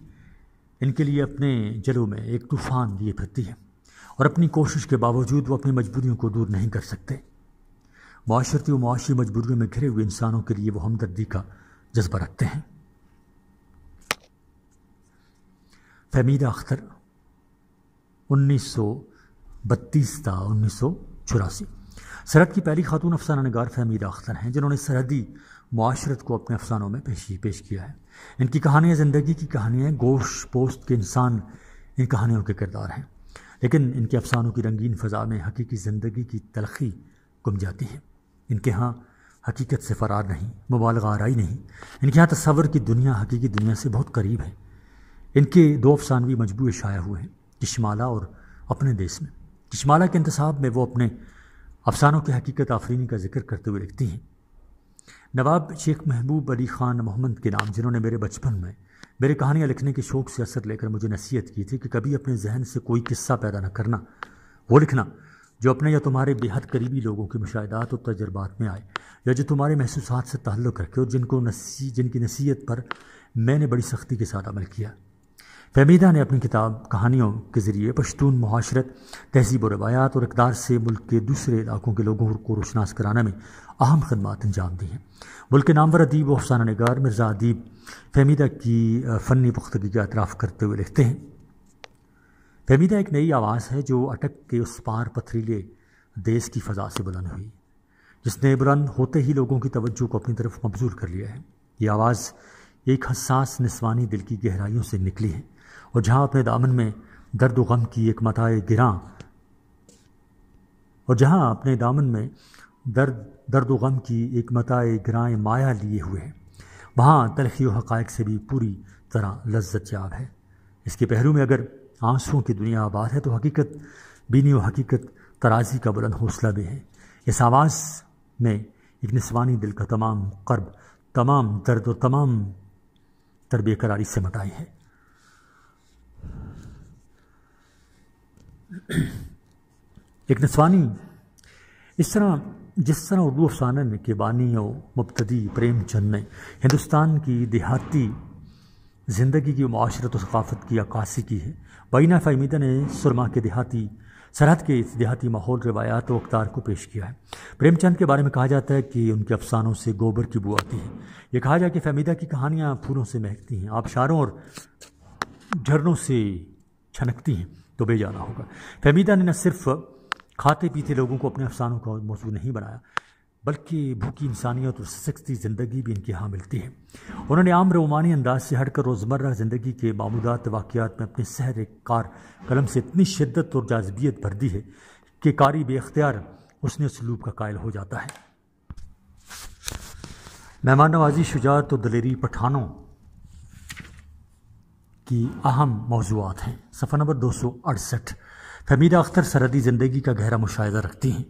इनके लिए अपने जलों में एक तूफ़ान लिए फिरती है और अपनी कोशिश के बावजूद वो अपनी मजबूरियों को दूर नहीं कर सकते माशरती वाशी माशी मजबूरियों में घिरे हुए इंसानों के लिए वो हमदर्दी का जज्बा रखते हैं फहमीदा अख्तर उन्नीस सौ बत्तीस था उन्नीस सौ चौरासी सरहद की पहली खातून अफसाना नगार फहमीदा अख्तर हैं जिन्होंने सरहदी माशरत को अपने अफसानों में पेश पेश किया है इनकी कहानियाँ ज़िंदगी की कहानियाँ गोश पोस्त के इंसान इन कहानियों के किरदार हैं लेकिन इनके अफसानों की रंगीन फ़जा में हकीकी ज़िंदगी की तलखी गुम जाती है इनके यहाँ हकीकत से फरार नहीं मुबालगा आरई नहीं इनके यहाँ तस्वर की दुनिया हकीकी दुनिया से बहुत करीब है इनके दो अफसानवी मजबू शाया हुए हैं किशमाला और अपने देश में किशमाला के इंतसाब में वो अपने अफसानों की हकीकत आफरीनी का जिक्र करते हुए लिखती हैं नवाब शेख महबूब अली ख़ान मोहम्मद के नाम जिन्होंने मेरे बचपन में मेरे कहानियाँ लिखने के शौक़ से असर लेकर मुझे नसीहत की थी कि कभी अपने जहन से कोई किस्सा पैदा न करना वो लिखना जो अपने या तुम्हारे बेहद करीबी लोगों के मुशाहदात और तजर्बात में आए या जो तुम्हारे महसूस से ताल्लुक़ रखे और जिनको नसी जिनकी नसीहत पर मैंने बड़ी सख्ती के साथ अमल किया फहमीदा ने अपनी किताब कहानियों के ज़रिए पश्तून माशरत तहजीब रवायात और इकदार से मुल्क के दूसरे इलाकों के लोगों को रोशनास कराना में अहम खदमात अंजाम दी हैं मुल्क के नामवर अदीब व अफसाना नगार मिर्ज़ा अदीब फहमीदा की फ़नी पुख्तगी का अतराफ़ करते हुए लिखते हैं फेमिदा एक नई आवाज़ है जो अटक के उस पार पथरीले देश की फ़जा से बुलंद हुई जिसने बुलंद होते ही लोगों की तवज्जो को अपनी तरफ मबजूल कर लिया है ये आवाज़ एक हसास निस्वानी दिल की गहराइयों से निकली है और जहाँ अपने दामन में दर्द गम की एक मताए गिरा और जहाँ अपने दामन में दर्द दर्द गम की एक मताए गिराएँ माया लिए हुए हैं वहाँ तलखी हक़ से भी पूरी तरह लज्जत याब है इसके पहलू में अगर आंसुओं की दुनिया आबाद है तो हकीकत बीनी व हकीकत तराजी का बुलंद हौसला भी है इस आवाज़ में एक निस्वानी दिल का तमाम कर्ब तमाम दर्द और तमाम करारी से मटाई है एक नस्वानी इस तरह जिस तरह उर्दू अफसाना के बानी और मुबतदी प्रेमचंद ने हिंदुस्तान की देहाती ज़िंदगी की माशरत और सकाफ़त की अक्सी की है बीना फ़हमीदा ने सुरमा के देहाती सरहद के इस देहाती माहौल रवायात व अख्तार को पेश किया है प्रेमचंद के बारे में कहा जाता है कि उनके अफसानों से गोबर की बू आती है ये कहा जाए कि फहमीदा की कहानियाँ फूलों से महकती हैं आबशारों और झरनों से छनकती हैं तो बेजाना होगा फहमीदा ने न सिर्फ खाते पीते लोगों को अपने अफसानों का मौजूद नहीं बनाया बल्कि भूखी इंसानियत और सख्ती ज़िंदगी भी इनके यहाँ मिलती है उन्होंने आम रोमानी अंदाज से हटकर रोज़मर्रा ज़िंदगी के मामूदात वाक़ात में अपने सहर कार कलम से इतनी शिद्दत और जाजबियत भर दी है कि कारी बेख्तियार उसने उसलूब का कायल हो जाता है मेहमान नवाजी शुजात और दलेरी पठानों की अहम मौजूद हैं सफ़र नंबर दो सौ अड़सठ तमीरा अख्तर सरहदी ज़िंदगी का गहरा मुशाह रखती हैं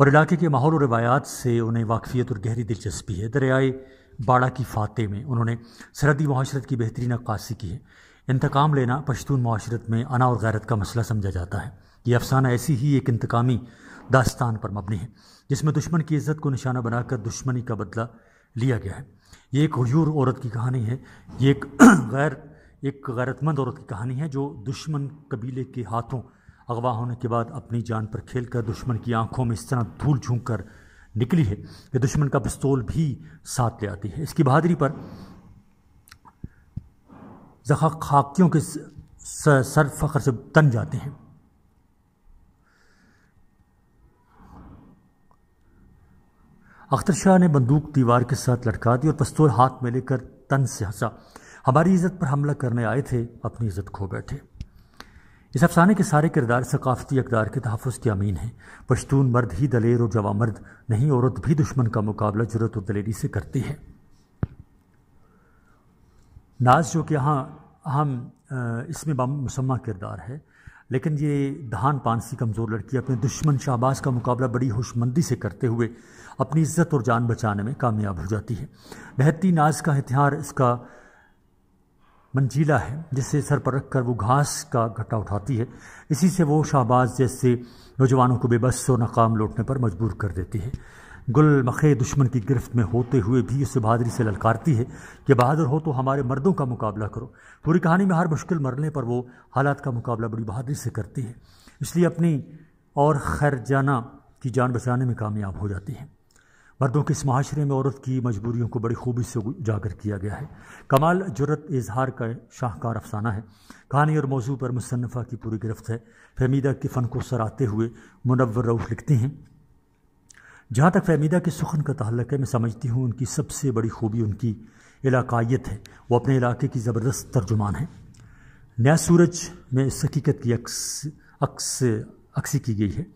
और इलाके के माहौल और रवायात से उन्हें वाकफियत और गहरी दिलचस्पी है दरियाए बाड़ा की फातह में उन्होंने सरहदी माशरत की बेहतरीन अक्सी की है इंतकाम लेना पश्तून माशरत में अना और गैरत का मसला समझा जाता है ये अफसाना ऐसी ही एक इंतकामी दास्तान पर मबनी है जिसमें दुश्मन की इज्जत को निशाना बनाकर दुश्मनी का बदला लिया गया है ये एक हजूर औरत की कहानी है ये एक [clears throat] गैर एक गैरतमंद औरत की कहानी है जो दुश्मन कबीले के हाथों अगवा होने के बाद अपनी जान पर खेल कर दुश्मन की आंखों में इस तरह धूल झूक कर निकली है कि दुश्मन का पिस्तौल भी साथ ले आती है इसकी बहादुरी पर जखा खाकियों के सर फखर से तन जाते हैं अख्तर शाह ने बंदूक दीवार के साथ लटका दी और पिस्तौल हाथ में लेकर तन से हंसा हमारी इज्जत पर हमला करने आए थे अपनी इज्जत खो बैठे इस अफसाने के सारे किरदार सकाफती अकदार के तहफ़ के अमीन हैं पश्तून मर्द ही दलेर और जवा मर्द नहीं औरत भी दुश्मन का मुकाबला जरूरत और दलेरी से करती है नाज जो कि यहाँ हम इसमें बामुसमा किरदार है लेकिन ये धान पान सी कमज़ोर लड़की अपने दुश्मन शाहबाज का मुकाबला बड़ी होशमंदी से करते हुए अपनी इज्जत और जान बचाने में कामयाब हो जाती है बहती नाज का हथियार इसका मंजीला है जिसे सर पर रखकर वो घास का घट्टा उठाती है इसी से वो शाहबाज जैसे नौजवानों को बेबस और नाकाम लौटने पर मजबूर कर देती है गुल मखे दुश्मन की गिरफ्त में होते हुए भी उसे बहादुरी से ललकारती है कि बहादुर हो तो हमारे मर्दों का मुकाबला करो पूरी कहानी में हर मुश्किल मरने पर वो हालात का मुकाबला बड़ी बहादुरी से करती है इसलिए अपनी और खैर जाना की जान बचाने में कामयाब हो जाती है मर्दों के इस माशरे में औरत की मजबूरियों को बड़ी खूबी से उजागर किया गया है कमाल जरत इजहार का शाहकार अफसाना है कहानी और मौजू पर मुसनफ़ा की पूरी गिरफ्त है फहमीदा के फ़न को सराहते हुए मुनवर रऊफ़ लिखते हैं जहाँ तक फहमीदा के सुखन का तल्लक है मैं समझती हूँ उनकी सबसे बड़ी खूबी उनकी इलाकाइत है वो अपने इलाके की ज़बरदस्त तर्जुमान है नया सूरज में इस हकीकत की अक्स अक्स अक्सी की गई है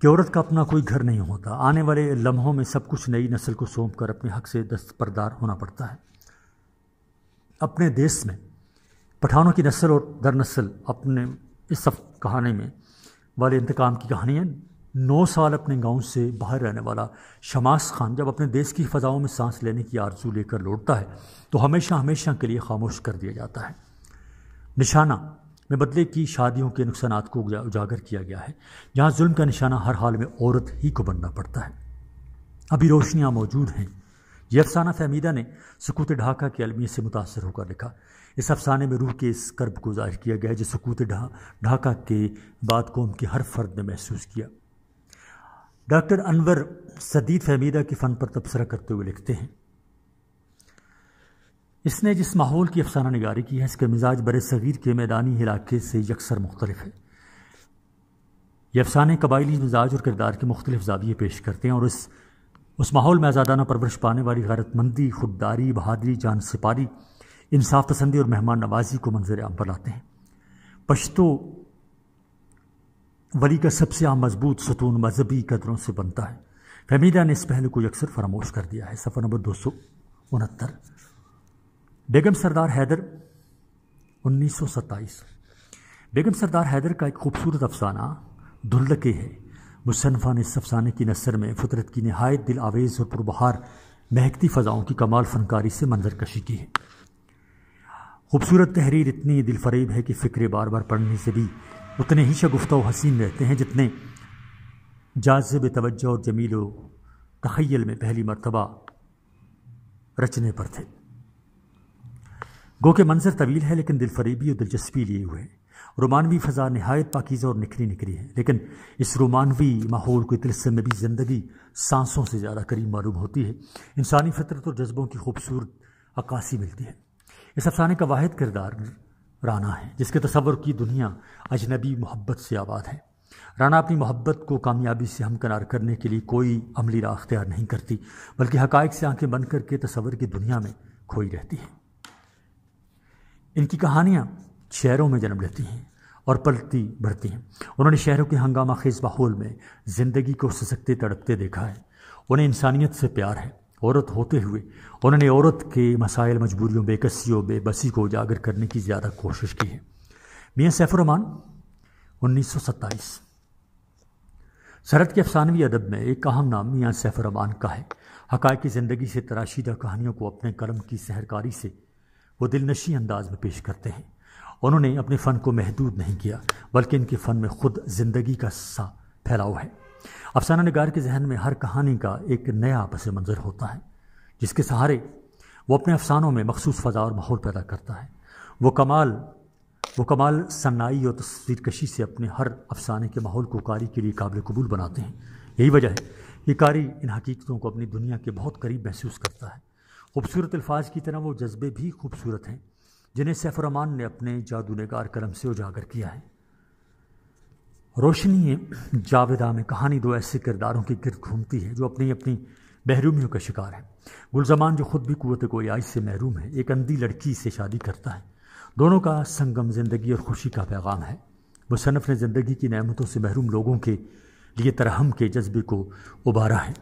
कि औरत का अपना कोई घर नहीं होता आने वाले लम्हों में सब कुछ नई नस्ल को सौंप कर अपने हक से दस्तपरदार होना पड़ता है अपने देश में पठानों की नस्ल और दर नस्ल अपने इस सब कहानी में वाले इंतकाम की कहानी है नौ साल अपने गांव से बाहर रहने वाला शमास खान जब अपने देश की फ़जाओं में सांस लेने की आरजू लेकर लौटता है तो हमेशा हमेशा के लिए खामोश कर दिया जाता है निशाना में बदले की शादियों के नुकसान को उजागर किया गया है जहाँ जुल्म का निशाना हर हाल में औरत ही को बनना पड़ता है अभी रोशनियाँ मौजूद हैं यह अफसाना फहमीदा ने सकूत ढाका के अलमियत से मुतासर होकर लिखा इस अफसाने में रूह के इस कर्ब को जाहिर किया गया है जो सकूत ढाका के बाद कौम के हर फर्द ने महसूस किया डॉक्टर अनवर सदीद फहमीदा के फ़न पर तबसरा करते हुए लिखते हैं इसने जिस माहौल की अफसाना नगारी की है इसका मिजाज बर सग़ीर के मैदानी इलाके से यकसर मुख्तलिफ है ये अफसाने कबायली मिजाज और किरदार के मुख्तलिफ जाविये पेश करते हैं और इस उस माहौल में आज़ादाना परवरिश पाने वाली गैरतमंदी खुददारी बहादरी जान सिपारी इंसाफ पसंदी और मेहमान नवाजी को मंजर आम पर लाते हैं पश्तो वली का सबसे आम मजबूत सतून मजहबी कदरों से बनता है फहमीदा ने इस पहलू को अक्सर फरामोश कर दिया है सफ़र नंबर दो सौ उनहत्तर बेगम सरदार हैदर 1927 बेगम सरदार हैदर का एक खूबसूरत अफसाना धुल्लके है मुसनफ़ा ने इस अफसाने की नसर में फ़ुतरत की नहायत दिल आवेज़ और पुरबहार महकती फ़ज़ाओं की कमाल फनकारी से मंजर कशी की है खूबसूरत तहरीर इतनी दिलफरीब है कि फ़िक्रे बार बार पढ़ने से भी उतने ही शगुफ्त व हसीन रहते हैं जितने जाजब तवज्जो और जमील तखैल में पहली मरतबा रचने पर थे गो के मंजर तवील है लेकिन दिलफरेबी और दिलचस्पी लिए हुए हैं रोमानवी फ़ज़ा नहायत पाकिज़ा और निखरी निखरी है लेकिन इस रोमानवी माहौल को तिलसम में भी ज़िंदगी सांसों से ज़्यादा करीब मालूम होती है इंसानी फितरत और जज्बों की खूबसूरत अक्सी मिलती है इस अफसाने का वाद किरदार राना है जिसके तस्वर की दुनिया अजनबी मोहब्बत से आबाद है राना अपनी मोहब्बत को कामयाबी से हमकनार करने के लिए कोई अमली राह अख्तियार नहीं करती बल्कि हक से आंखें बंद करके तस्वर की दुनिया में खोई रहती है इनकी कहानियाँ शहरों में जन्म लेती हैं और पलती बढ़ती हैं उन्होंने शहरों के हंगामा खेज माहौल में ज़िंदगी को सशक्ति तड़पते देखा है उन्हें इंसानियत से प्यार है औरत होते हुए उन्होंने औरत के मसाइल मजबूरियों बेकसियों बेबसी को उजागर करने की ज़्यादा कोशिश की है मियाँ सैफुररहमान उन्नीस सौ सत्ताईस सरहद के अफसानवी अदब में एक अहम नाम मियाँ सैफुररहमान का है की ज़िंदगी से तराशीदा कहानियों को अपने कलम की सहरकारी से वो दिलनशी अंदाज में पेश करते हैं उन्होंने अपने फ़न को महदूद नहीं किया बल्कि इनके फ़न में ख़ुद ज़िंदगी का सा फैलाव है अफसाना नगार के जहन में हर कहानी का एक नया पस मंज़र होता है जिसके सहारे वो अपने अफसानों में मखसूस फ़जा और माहौल पैदा करता है वो कमाल वो कमाल सन्नाई और तस्वीर कशी से अपने हर अफसाने के माहौल को कारी के लिए काबिल कबूल बनाते हैं यही वजह है कि कारी इन हकीकतों को अपनी दुनिया के बहुत करीब महसूस करता है खूबसूरत अल्फाज की तरह वो जज्बे भी खूबसूरत हैं जिन्हें सैफरमान ने अपने जादूनगार कलम से उजागर किया है रोशनी जावेदा में कहानी दो ऐसे किरदारों के गिरद घूमती है जो अपनी अपनी महरूमियों का शिकार है गुलजमान जो खुद भी कुत गोयाई से महरूम है एक अंधी लड़की से शादी करता है दोनों का संगम ज़िंदगी और खुशी का पैगाम है मुसनफ़ ने ज़िंदगी की नमतों से महरूम लोगों के लिए तरहम के जज्बे को उबारा है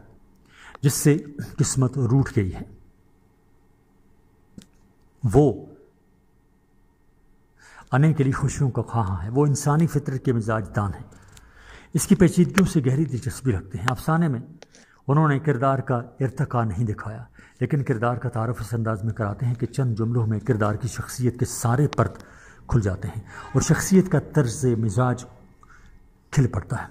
जिससे किस्मत रूठ गई है वो के लिए खुशियों का खाहा है वो इंसानी फ़ितर के मिजाज दान है इसकी पेचीदगियों से गहरी दिलचस्पी रखते हैं अफसाने में उन्होंने किरदार का इरतका नहीं दिखाया लेकिन किरदार का तारफ़ इस अंदाज में कराते हैं कि चंद जुमलों में किरदार की शख्सियत के सारे पर्त खुल जाते हैं और शख्सियत का तर्ज मिजाज खिल पड़ता है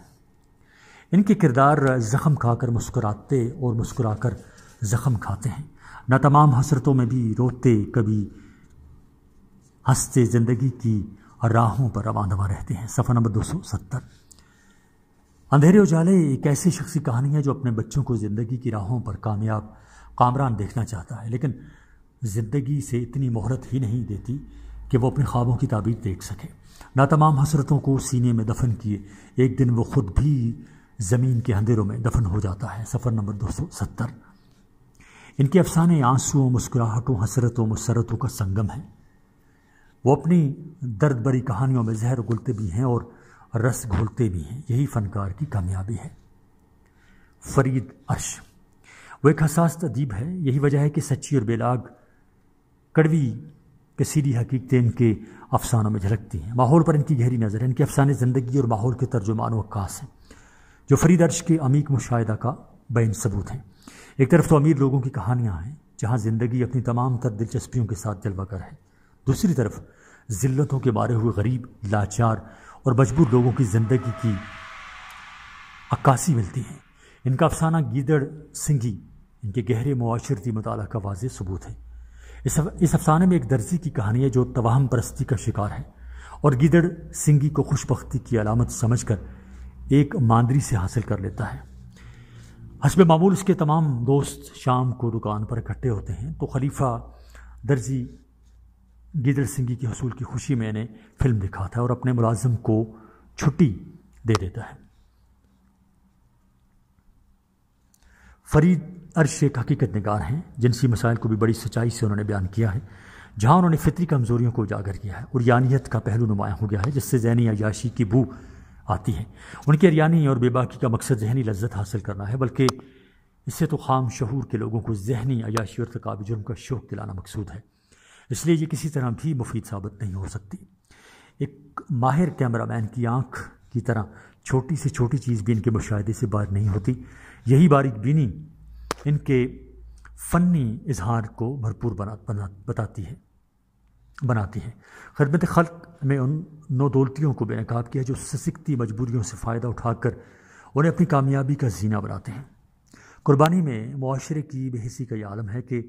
इनके किरदार जख्म खाकर मुस्कुराते और मुस्कुराकर ज़ख़म खाते हैं न तमाम हसरतों में भी रोते कभी हंसते ज़िंदगी की राहों पर रवानवा रहते हैं सफ़ा नंबर दो सौ सत्तर अंधेरे उजाले एक ऐसी शख्सी कहानी है जो अपने बच्चों को ज़िंदगी की राहों पर कामयाब कामरान देखना चाहता है लेकिन ज़िंदगी से इतनी मोहरत ही नहीं देती कि वो अपने ख्वाबों की ताबीर देख सके ना तमाम हसरतों को सीने में दफन किए एक दिन वो ख़ुद भी ज़मीन के अंधेरों में दफन हो जाता है सफ़र नंबर दो सौ सत्तर इनके अफसाने आंसुओं मुस्कुराहटों हसरतों मुसरतों का संगम है वो अपनी दर्द भरी कहानियों में जहर घुलते भी हैं और रस घोलते भी हैं यही फ़नकार की कामयाबी है फरीद अर्श वो एक हसास अदीब है यही वजह है कि सच्ची और बेलाग कड़वी के सीधी हकीकतें इनके अफसानों में झलकती हैं माहौल पर इनकी गहरी नज़र है इनके अफसाने ज़िंदगी और माहौल के तर्जुमान वक्स हैं जो फरीद अर्श के अमीक मुशाह का बैन सबूत हैं एक तरफ तो अमीर लोगों की कहानियाँ हैं जहाँ ज़िंदगी अपनी तमाम तर दिलचस्पियों के साथ जलवा कर है दूसरी तरफ ज़िल्लतों के मारे हुए गरीब लाचार और मजबूर लोगों की ज़िंदगी की अक्कासी मिलती है इनका अफसाना गीदड़ सिंगी इनके गहरे मुआशरती मताल का वाज सबूत है इस इस अफसाने में एक दर्जी की कहानी है जो तवाहम परस्ती का शिकार है और गिदड़ सिंगी को खुशबख्ती की अलामत समझकर एक मांदरी से हासिल कर लेता है हसब मामूल उसके तमाम दोस्त शाम को दुकान पर इकट्ठे होते हैं तो खलीफा दर्जी गीदर सिंगी के हसूल की खुशी में इन्हें फिल्म दिखाता है और अपने मुलाजम को छुट्टी दे देता है फरीद अर्श एक हकीकत नगार हैं जिनसी मसाइल को भी बड़ी सच्चाई से उन्होंने बयान किया है जहाँ उन्होंने फितरी कमज़ोरियों को उजागर किया है और यानियत का पहलू नुमाया हो गया है जिससे जैनी अयाशी की बू आती हैं उनके रियानी और बेबाकी का मकसद जहनी लज्जत हासिल करना है बल्कि इससे तो खाम शहूर के लोगों को जहनी अयाशी और तकाब जुर्म का शौक दिलाना मकसूद है इसलिए ये किसी तरह भी मुफीद साबित नहीं हो सकती एक माहिर कैमरा मैन की आँख की तरह छोटी से छोटी चीज़ भी इनके मुशाहे से बाहर नहीं होती यही बारीक बीनी इनके फ़नी इजहार को भरपूर बना बना बताती है बनाती हैं खदमत खल्क में उन नौ दौलतियों को बेनकाब किया जो सिकती मजबूरियों से फ़ायदा उठाकर उन्हें अपनी कामयाबी का जीना बनाते हैं कुर्बानी में माशरे की बहसी का ये आलम है कि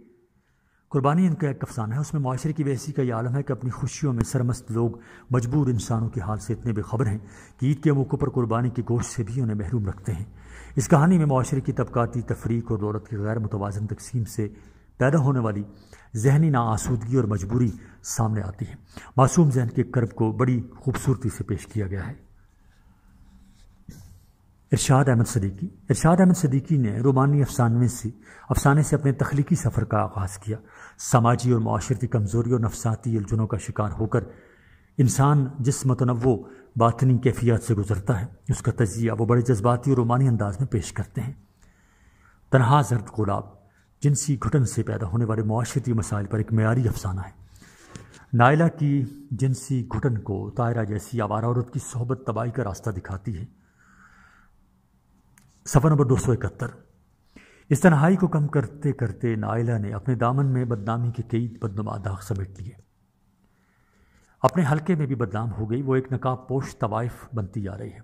कुर्बानी इनका एक अफसाना है उसमें माशरे की बहसी का यह आलम है कि अपनी खुशियों में सरमस्त लोग मजबूर इंसानों के हाल से इतने बेखबर हैं कि ईद के मौक़ों पर कुर्बानी के गोश से भी उन्हें महरूम रखते हैं इस कहानी में माशरे की तबकती तफरीक और दौलत की गैर मुतवाजन तकसीम से पैदा होने वाली जहनी ना आसूदगी और मजबूरी सामने आती है मासूम जहन के कर्ब को बड़ी खूबसूरती से पेश किया गया है इरशाद अहमद सदीकी इरशाद अहमद सदीकी ने रोमानी अफसानवे से अफसाने से अपने तख्लीकी सफ़र का आगाज़ किया समाजी और माशरती कमज़ोरी और नफसाती उलझनों का शिकार होकर इंसान जिस मतनवो बातनी कैफियत से गुजरता है उसका तजिया वो बड़े जज्बाती और रोमानी अंदाज में पेश करते हैं तनहा जर्द गुलाब जिनसी घुटन से पैदा होने वाले माशरती मसाइल पर एक मैारी अफसाना है नायला की जिनसी घुटन को तायरा जैसी आवारा औरत की सोहबत तबाही का रास्ता दिखाती है सफ़र नंबर दो सौ इकहत्तर इस तनहाई को कम करते करते नायला ने अपने दामन में बदनामी के कई बदनुमा दाग समेट लिए अपने हल्के में भी बदनाम हो गई वो एक नकाब पोश तवाइफ बनती जा रही है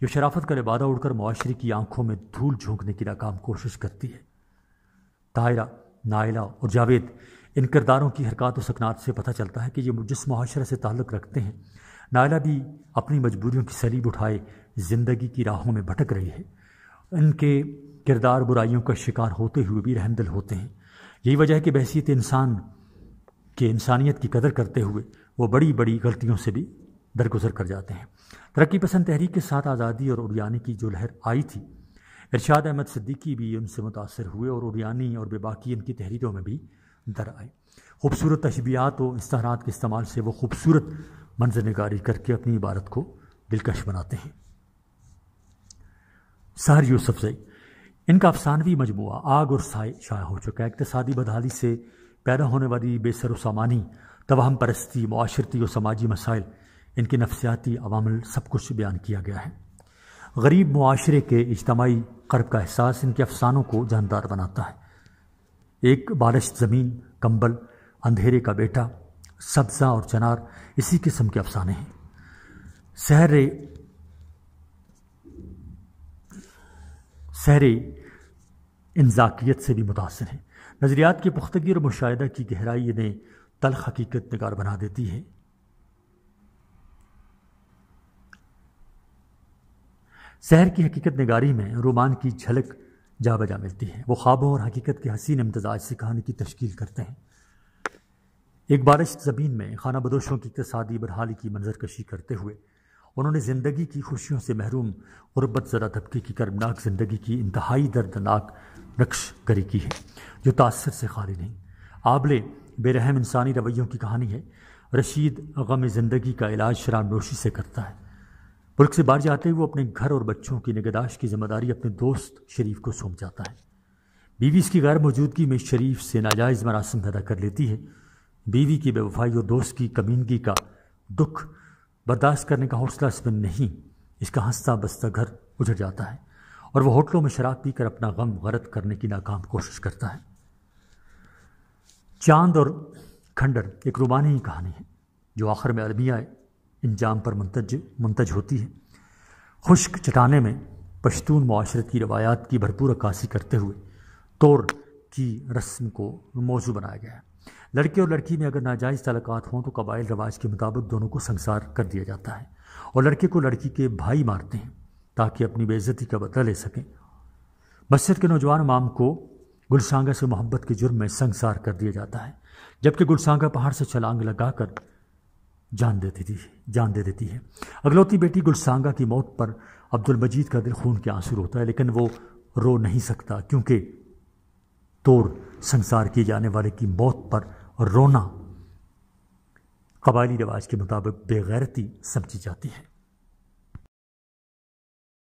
जो शराफत का लिबादा उड़कर माशरे की आंखों में धूल झोंकने की नाकाम कोशिश करती है ताहिरा नाइला और जावेद इन किरदारों की हरकत व सकनात से पता चलता है कि ये जिस माशरे से ताल्लुक़ रखते हैं नायला भी अपनी मजबूरियों की सलीब उठाए ज़िंदगी की राहों में भटक रही है इनके किरदार बुराइयों का शिकार होते हुए भी रहमदिल होते हैं यही वजह है कि बहसीत इंसान के इंसानियत की कदर करते हुए वो बड़ी बड़ी गलतियों से भी दरगुजर कर जाते हैं तरक्की पसंद तहरीक के साथ आज़ादी और उड़ियाने की जो लहर आई थी इरशाद अहमद सिद्दीकी भी उनसे मुतासर हुए और उरियानी और बेबाकी इनकी तहरीरों में भी दर आए खूबसूरत तशबियात और इसतरात के इस्तेमाल से वो खूबसूरत मंजर नगारी करके अपनी इबारत को दिलकश बनाते हैं सहर जई इनका अफसानवी मजमू आग और साय शाया हो चुका है इकतसादी बदहाली से पैदा होने वाली बेसर वसामानी तवाहम परस्ती माशरती और समाजी मसाइल इनके नफसियाती अवामल सब कुछ बयान किया गया है गरीब मुआरे के इजतमाही कर्ब का एहसास इनके अफसानों को जानदार बनाता है एक बारिश ज़मीन कंबल अंधेरे का बेटा सब्ज़ा और चनार इसी किस्म के अफसाने हैं सहरे सहरे इंजाकियत से भी मुतासर हैं नज़रियात की पुख्तगी और मुशाह की गहराई इन्हें तल हकीकत नगार बना देती है शहर की हकीकत नगारी में रोमान की झलक जा बजा मिलती है वो ख्वाबों और हकीकत के हसीन इम्तजाज से कहानी की तश्कील करते हैं एक बारिश ज़मीन में खाना बदोशों की इकतसादी बरहाली की मंजरकशी करते हुए उन्होंने ज़िंदगी की खुशियों से महरूम गुरबत ज़रा तबके की कर्मनाक ज़िंदगी की इंतहाई दर्दनाक नक्श करी की है जो तासर से खाली नहीं आबले बेरहम इंसानी रवैयों की कहानी है रशीद गम ज़िंदगी का इलाज शराब नोशी से करता है मुल्क से बाहर जाते हुए अपने घर और बच्चों की निगदाश की जिम्मेदारी अपने दोस्त शरीफ को सौंप जाता है बीवी इसकी गैर मौजूदगी में शरीफ से नाजायज़ मरासम पैदा कर लेती है बीवी की बेवफाई और दोस्त की कमीनगी का दुख बर्दाश्त करने का हौसला इसमें नहीं इसका हंसता बस्ता घर उजड़ जाता है और वह होटलों में शराब पीकर अपना गम गरत करने की नाकाम कोशिश करता है चांद और खंडर एक रूबानी कहानी है जो आखिर में अलमिया इंजाम पर मंतज मंतज होती है खुश्क चटाने में पश्तून माशरत की रवायात की भरपूर अक्सी करते हुए तोड़ की रस्म को मौजू बनाया गया है लड़के और लड़की में अगर नाजायज़ तलक़ हों तो कबाइल रवाज के मुताबिक दोनों को संसार कर दिया जाता है और लड़के को लड़की के भाई मारते हैं ताकि अपनी बेज़ती का बदला ले सकें मस्जिद के नौजवान माम को गुलसांगा से मोहब्बत के जुर्म में संसार कर दिया जाता है जबकि गुलसांगा पहाड़ से छलांग लगाकर जान देती थी जान दे देती है अगलौती बेटी गुलसांगा की मौत पर अब्दुल मजीद का दिल खून के आंसू होता है लेकिन वो रो नहीं सकता क्योंकि तोड़ संसार किए जाने वाले की मौत पर रोना कबायली रिवाज के मुताबिक बेगैरती समझी जाती है